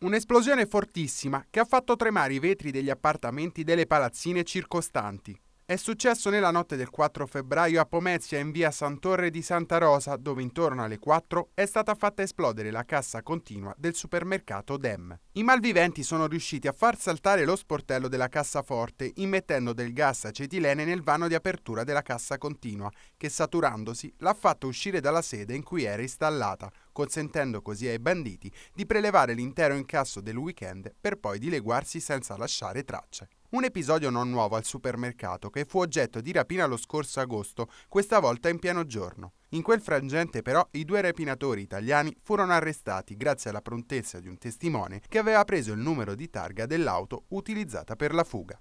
Un'esplosione fortissima che ha fatto tremare i vetri degli appartamenti delle palazzine circostanti. È successo nella notte del 4 febbraio a Pomezia in via Santorre di Santa Rosa, dove intorno alle 4 è stata fatta esplodere la cassa continua del supermercato Dem. I malviventi sono riusciti a far saltare lo sportello della cassaforte, immettendo del gas acetilene nel vano di apertura della cassa continua, che saturandosi l'ha fatto uscire dalla sede in cui era installata, consentendo così ai banditi di prelevare l'intero incasso del weekend per poi dileguarsi senza lasciare tracce. Un episodio non nuovo al supermercato che fu oggetto di rapina lo scorso agosto, questa volta in pieno giorno. In quel frangente però i due rapinatori italiani furono arrestati grazie alla prontezza di un testimone che aveva preso il numero di targa dell'auto utilizzata per la fuga.